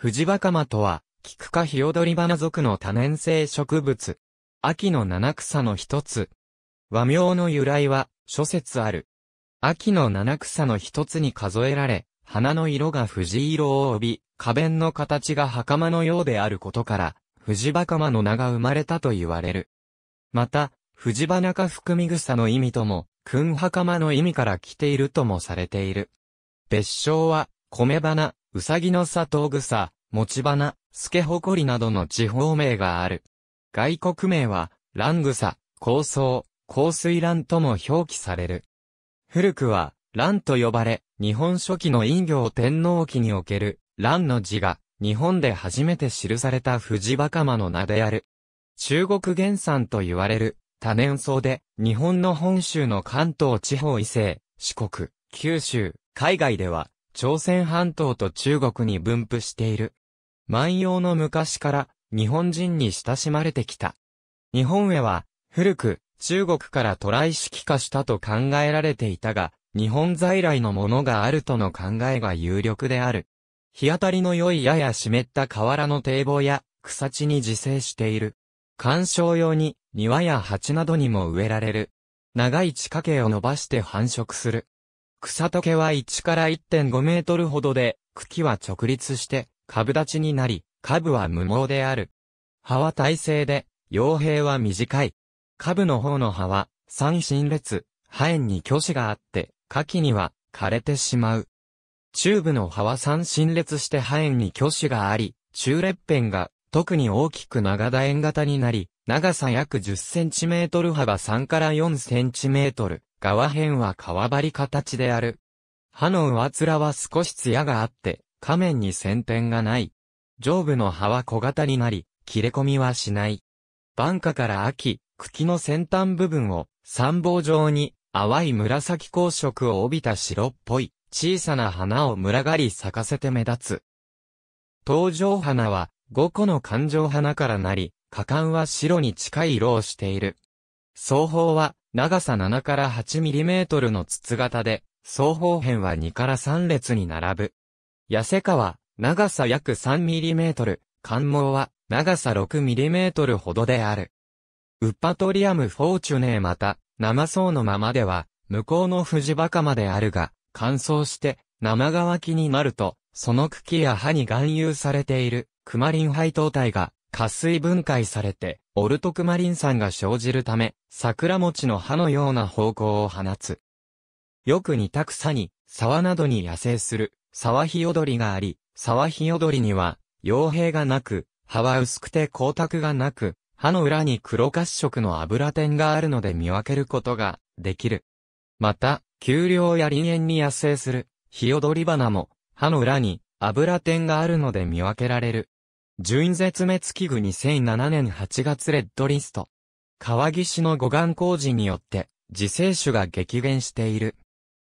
藤若間とは、菊花ヒヨドリバナ属の多年生植物。秋の七草の一つ。和名の由来は、諸説ある。秋の七草の一つに数えられ、花の色が藤色を帯び、花弁の形が袴のようであることから、藤若間の名が生まれたと言われる。また、藤花か含み草の意味とも、君袴の意味から来ているともされている。別称は、米花、うさぎの里草、持ち花、スケホコリなどの地方名がある。外国名は、ラングサ、高層、香水蘭とも表記される。古くは、蘭と呼ばれ、日本初期の陰陽天皇期における、蘭の字が、日本で初めて記された藤若間の名である。中国原産と言われる、多年草で、日本の本州の関東地方以西、四国、九州、海外では、朝鮮半島と中国に分布している。万葉の昔から日本人に親しまれてきた。日本へは古く中国から渡来式化したと考えられていたが、日本在来のものがあるとの考えが有力である。日当たりの良いやや湿った河原の堤防や草地に自生している。観賞用に庭や鉢などにも植えられる。長い地下茎を伸ばして繁殖する。草丈は1から1.5メートルほどで、茎は直立して、株立ちになり、株は無毛である。葉は耐性で、傭兵は短い。株の方の葉は、三新列、葉炎に巨子があって、下記には、枯れてしまう。中部の葉は三新列して葉炎に巨子があり、中裂片が、特に大きく長楕円型になり、長さ約10センチメートル幅3から4センチメートル。側辺は皮張り形である。歯の上面は少し艶があって、仮面に先天がない。上部の葉は小型になり、切れ込みはしない。晩夏から秋、茎の先端部分を、三棒状に、淡い紫光色を帯びた白っぽい、小さな花を群がり咲かせて目立つ。東上花は、五個の環状花からなり、花冠は白に近い色をしている。双方は、長さ7から 8mm の筒型で、双方辺は2から3列に並ぶ。痩せ皮、長さ約 3mm、関毛は、長さ 6mm ほどである。ウッパトリアムフォーチュネーまた、生層のままでは、向こうの藤バカまであるが、乾燥して、生乾きになると、その茎や葉に含有されている、クマリン配糖体が、加水分解されて、オルトクマリン酸が生じるため、桜餅の葉のような方向を放つ。よく似た草に、沢などに野生する、沢ヒヨドリがあり、沢ヒヨドリには、傭兵がなく、葉は薄くて光沢がなく、葉の裏に黒褐色の油点があるので見分けることができる。また、丘陵や林園に野生する、ヒヨドリ花も、葉の裏に油点があるので見分けられる。純絶滅危惧2007年8月レッドリスト。川岸の護岸工事によって、自生種が激減している。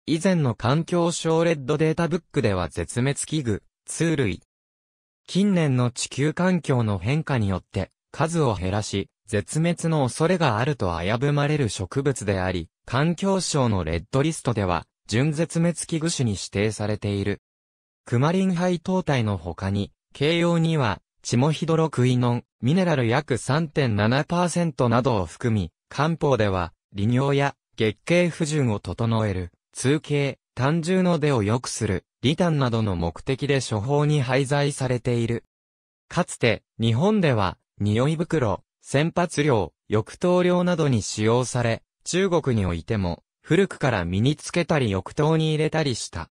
以前の環境省レッドデータブックでは絶滅危惧、通類。近年の地球環境の変化によって、数を減らし、絶滅の恐れがあると危ぶまれる植物であり、環境省のレッドリストでは、純絶滅危惧種に指定されている。クマリンハイ等体の他に、形容には、チモヒドロクイノン、ミネラル約3.7%などを含み、漢方では、利尿や月経不順を整える、通経、単純の出を良くする、リタンなどの目的で処方に廃材されている。かつて、日本では、匂い袋、洗髪料、浴頭料などに使用され、中国においても、古くから身につけたり浴頭に入れたりした。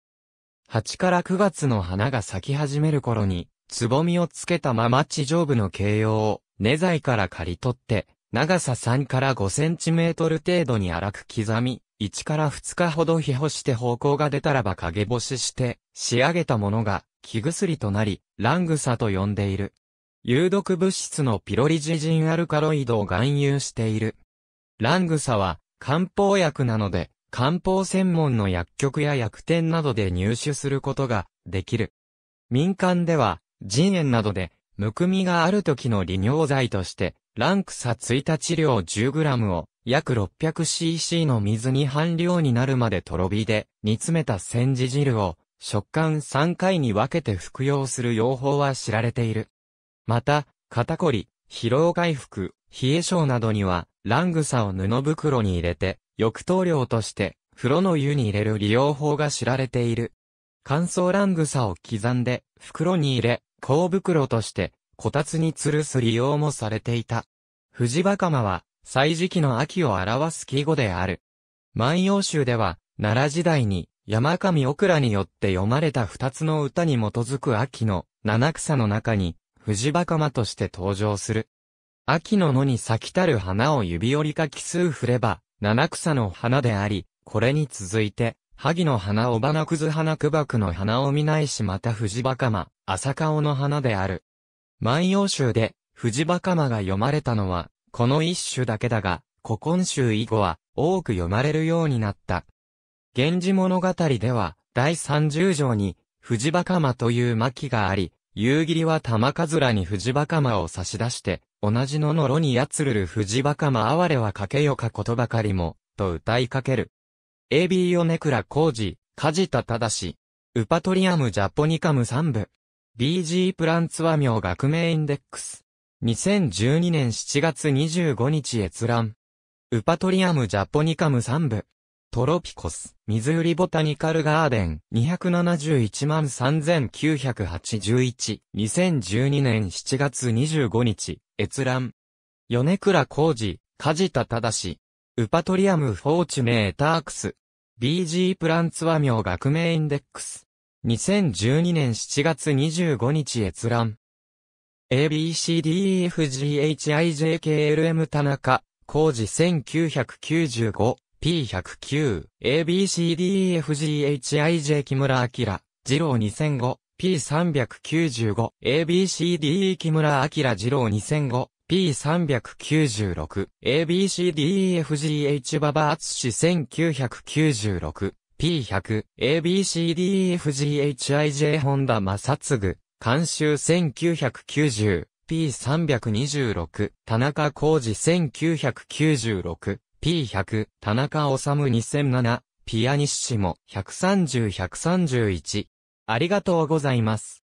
8から9月の花が咲き始める頃に、つぼみをつけたまま地上部の形容を根材から刈り取って、長さ3から5センチメートル程度に荒く刻み、1から2日ほど日干して方向が出たらば陰干しして、仕上げたものが、木薬となり、ラングサと呼んでいる。有毒物質のピロリジジンアルカロイドを含有している。ラングサは、漢方薬なので、漢方専門の薬局や薬店などで入手することができる。民間では、腎炎などで、むくみがある時の利尿剤として、ランクサ1日量 10g を約 600cc の水に半量になるまでとろ火で煮詰めた煎じ汁を食感3回に分けて服用する用法は知られている。また、肩こり、疲労回復、冷え症などには、ラングサを布袋に入れて、浴頭量として風呂の湯に入れる利用法が知られている。乾燥ラングサを刻んで袋に入れ、香袋として、こたつに吊るす利用もされていた。藤袴は、歳時期の秋を表す季語である。万葉集では、奈良時代に、山上奥良によって読まれた二つの歌に基づく秋の七草の中に、藤袴として登場する。秋の野に咲きたる花を指折りか奇数振れば、七草の花であり、これに続いて、萩の花尾花くず花くばくの花を見ないしまた藤バカマ、朝顔の花である。万葉集で、藤バカマが読まれたのは、この一種だけだが、古今集以後は、多く読まれるようになった。源氏物語では、第三十条に、藤バカマという巻があり、夕霧は玉かずらに藤バカマを差し出して、同じののろにやつるる藤バカマ哀れはかけよかことばかりも、と歌いかける。AB 米倉浩二、梶田忠ウパトリアムジャポニカム3部。BG プランツ和名学名インデックス。2012年7月25日閲覧。ウパトリアムジャポニカム3部。トロピコス、ミズりリボタニカルガーデン、271万3981、2012年7月25日、閲覧。米倉浩二、梶田忠ウパトリアムフォーチュネータークス。BG プランツは名学名インデックス。2012年7月25日閲覧。ABCDEFGHIJKLM 田中、工事 1995P109、ABCDEFGHIJ 木村明、二郎 2005P395、ABCDE 木村明二郎2005 P396、ABCDEFGH ババアツシ1996、P100、ABCDEFGHIJ ホンダマサツグ監修1990、P326、田中浩二1996、P100、田中治2007、ピアニッシモ130-131。ありがとうございます。